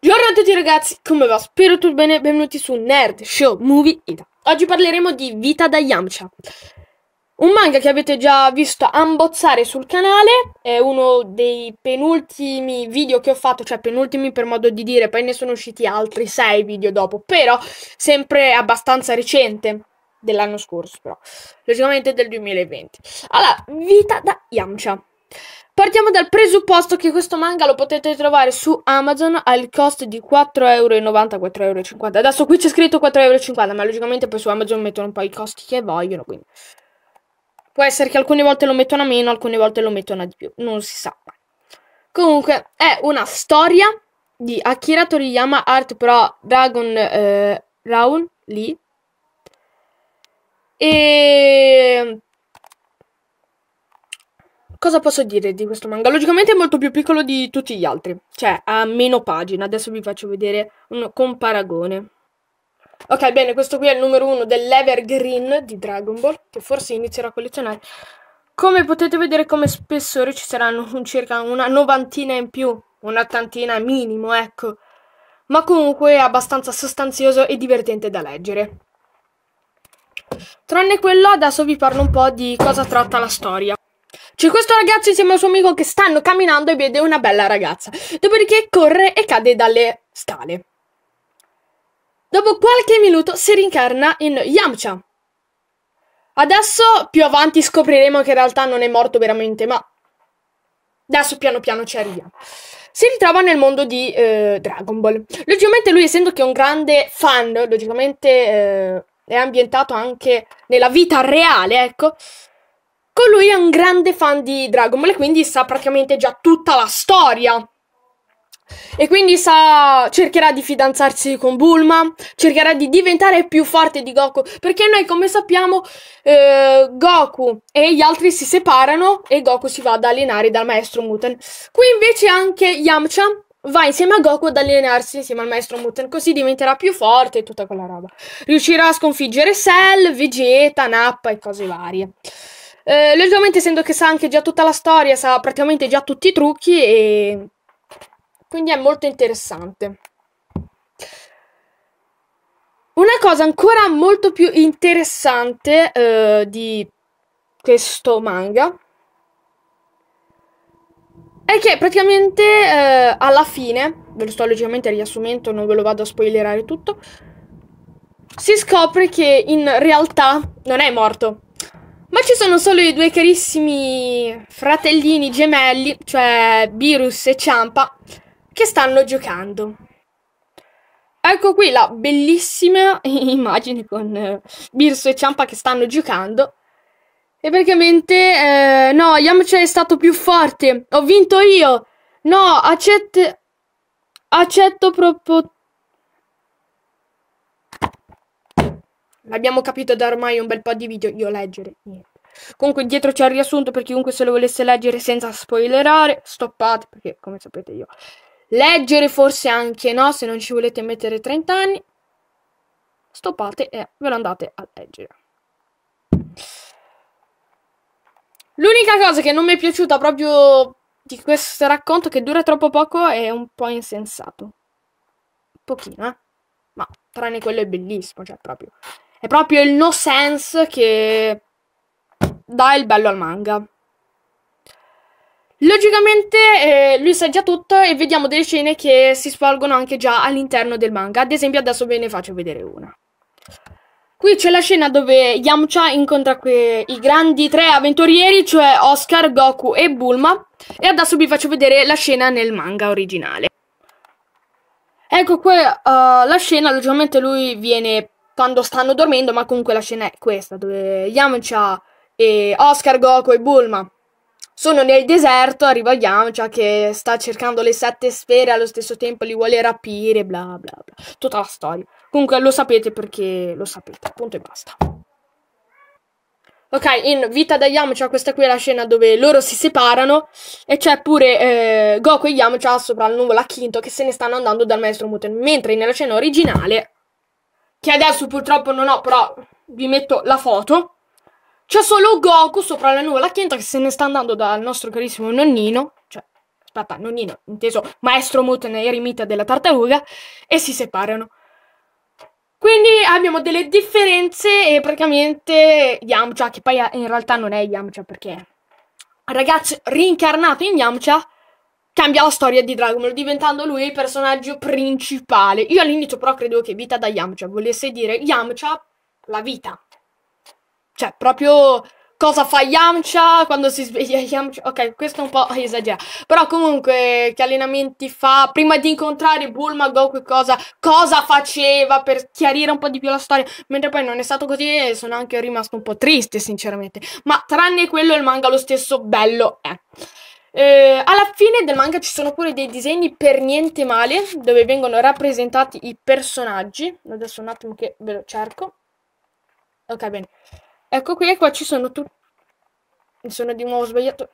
Buongiorno a tutti ragazzi, come va? Spero tu bene, benvenuti su Nerd Show Movie Ida. Oggi parleremo di Vita da Yamcha, un manga che avete già visto ambozzare sul canale, è uno dei penultimi video che ho fatto, cioè penultimi per modo di dire, poi ne sono usciti altri 6 video dopo, però sempre abbastanza recente, dell'anno scorso però, logicamente del 2020. Allora, Vita da Yamcha. Partiamo dal presupposto che questo manga lo potete trovare su Amazon al costo di 4,90€, 4,50€. Adesso qui c'è scritto 4,50€, ma logicamente poi su Amazon mettono un po' i costi che vogliono, quindi... Può essere che alcune volte lo mettono a meno, alcune volte lo mettono a di più, non si sa. Comunque, è una storia di Akira Toriyama Art Pro Dragon eh, Round lì. E Cosa posso dire di questo manga? Logicamente è molto più piccolo di tutti gli altri, cioè ha meno pagine. Adesso vi faccio vedere un comparagone. Ok, bene, questo qui è il numero uno dell'Evergreen di Dragon Ball, che forse inizierò a collezionare. Come potete vedere, come spessore ci saranno un, circa una novantina in più, un'ottantina minimo, ecco. Ma comunque è abbastanza sostanzioso e divertente da leggere. Tranne quello, adesso vi parlo un po' di cosa tratta la storia. C'è questo ragazzo insieme al suo amico che stanno camminando e vede una bella ragazza. Dopodiché corre e cade dalle scale. Dopo qualche minuto si rincarna in Yamcha. Adesso più avanti scopriremo che in realtà non è morto veramente, ma adesso piano piano ci arriviamo. Si ritrova nel mondo di eh, Dragon Ball. Logicamente lui, essendo che è un grande fan, logicamente eh, è ambientato anche nella vita reale, ecco, Ecco, lui è un grande fan di Dragon Ball e quindi sa praticamente già tutta la storia. E quindi sa, cercherà di fidanzarsi con Bulma, cercherà di diventare più forte di Goku, perché noi come sappiamo eh, Goku e gli altri si separano e Goku si va ad allenare dal maestro Muten. Qui invece anche Yamcha va insieme a Goku ad allenarsi insieme al maestro Muten, così diventerà più forte e tutta quella roba. Riuscirà a sconfiggere Cell, Vegeta, Nappa e cose varie. Eh, logicamente, essendo che sa anche già tutta la storia, sa praticamente già tutti i trucchi e quindi è molto interessante. Una cosa ancora molto più interessante eh, di questo manga è che praticamente eh, alla fine, ve lo sto leggermente riassumendo, non ve lo vado a spoilerare tutto, si scopre che in realtà non è morto, ci sono solo i due carissimi fratellini gemelli, cioè Virus e Ciampa, che stanno giocando. Ecco qui la bellissima immagine con Virus eh, e Ciampa che stanno giocando. E praticamente, eh, no, Yamcha è stato più forte, ho vinto io. No, accetto... accetto proprio... L'abbiamo capito da ormai un bel po' di video, io leggere, niente. Comunque dietro c'è il riassunto per chiunque se lo volesse leggere senza spoilerare. Stoppate perché come sapete io leggere forse anche no se non ci volete mettere 30 anni. Stoppate e ve lo andate a leggere. L'unica cosa che non mi è piaciuta proprio di questo racconto che dura troppo poco è un po' insensato. Un pochino, eh. Ma tranne quello è bellissimo, cioè proprio. È proprio il no sense che dà il bello al manga. Logicamente eh, lui sa già tutto e vediamo delle scene che si svolgono anche già all'interno del manga. Ad esempio adesso ve ne faccio vedere una. Qui c'è la scena dove Yamcha incontra que- i grandi tre avventurieri, cioè Oscar, Goku e Bulma. E adesso vi faccio vedere la scena nel manga originale. Ecco qua uh, la scena, logicamente lui viene quando stanno dormendo, ma comunque la scena è questa, dove Yamcha e Oscar, Goku e Bulma sono nel deserto, arriva Yamcha che sta cercando le sette sfere allo stesso tempo li vuole rapire, bla bla bla, tutta la storia. Comunque lo sapete perché lo sapete, punto e basta. Ok, in Vita da Yamcha questa qui è la scena dove loro si separano e c'è pure eh, Goku e Yamcha sopra la nuvola Quinto che se ne stanno andando dal maestro Muten, mentre nella scena originale, che adesso purtroppo non ho, però vi metto la foto, c'è solo Goku sopra la nuvola che entra che se ne sta andando dal nostro carissimo nonnino. Cioè, aspetta, nonnino, inteso maestro Mutane eremita della tartaruga. E si separano. Quindi abbiamo delle differenze e praticamente Yamcha, che poi in realtà non è Yamcha perché ragazzo rincarnato in Yamcha cambia la storia di Dragon Ball diventando lui il personaggio principale. Io all'inizio però credevo che vita da Yamcha volesse dire Yamcha la vita, cioè, proprio cosa fa Yamcha quando si sveglia Yamcha. Ok, questo è un po' esagerato. Però comunque che allenamenti fa prima di incontrare Bulma, Goku cosa, cosa faceva per chiarire un po' di più la storia. Mentre poi non è stato così e sono anche rimasto un po' triste sinceramente. Ma tranne quello il manga lo stesso bello è. Eh, alla fine del manga ci sono pure dei disegni per niente male dove vengono rappresentati i personaggi. Adesso un attimo che ve lo cerco. Ok, bene. Ecco qui qua ci sono tutti. Mi sono di nuovo sbagliato.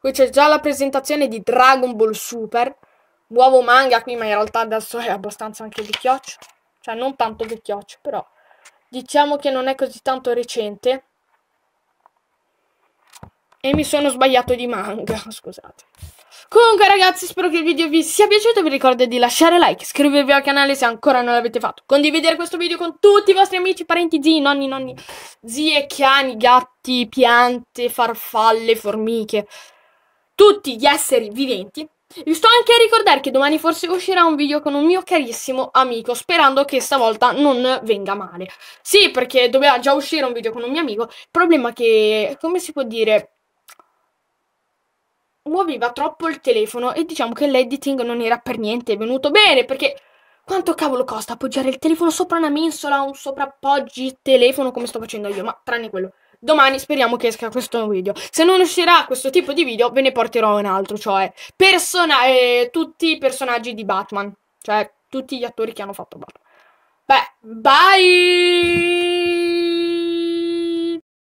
Qui c'è già la presentazione di Dragon Ball Super. Nuovo manga qui, ma in realtà adesso è abbastanza anche vecchioccio. Cioè, non tanto vecchioccio, però. Diciamo che non è così tanto recente. E mi sono sbagliato di manga, scusate. Comunque ragazzi spero che il video vi sia piaciuto, vi ricordo di lasciare like, iscrivervi al canale se ancora non l'avete fatto, condividere questo video con tutti i vostri amici, parenti, zii, nonni, nonni, zie, cani, gatti, piante, farfalle, formiche, tutti gli esseri viventi. Vi sto anche a ricordare che domani forse uscirà un video con un mio carissimo amico, sperando che stavolta non venga male. Sì, perché doveva già uscire un video con un mio amico, il problema è che, come si può dire muoveva troppo il telefono e diciamo che l'editing non era per niente venuto bene perché quanto cavolo costa appoggiare il telefono sopra una mensola, un soprappoggi telefono come sto facendo io, ma tranne quello. Domani speriamo che esca questo video. Se non uscirà questo tipo di video, ve ne porterò un altro, cioè persona- eh, tutti i personaggi di Batman, cioè tutti gli attori che hanno fatto Batman. Beh, bye!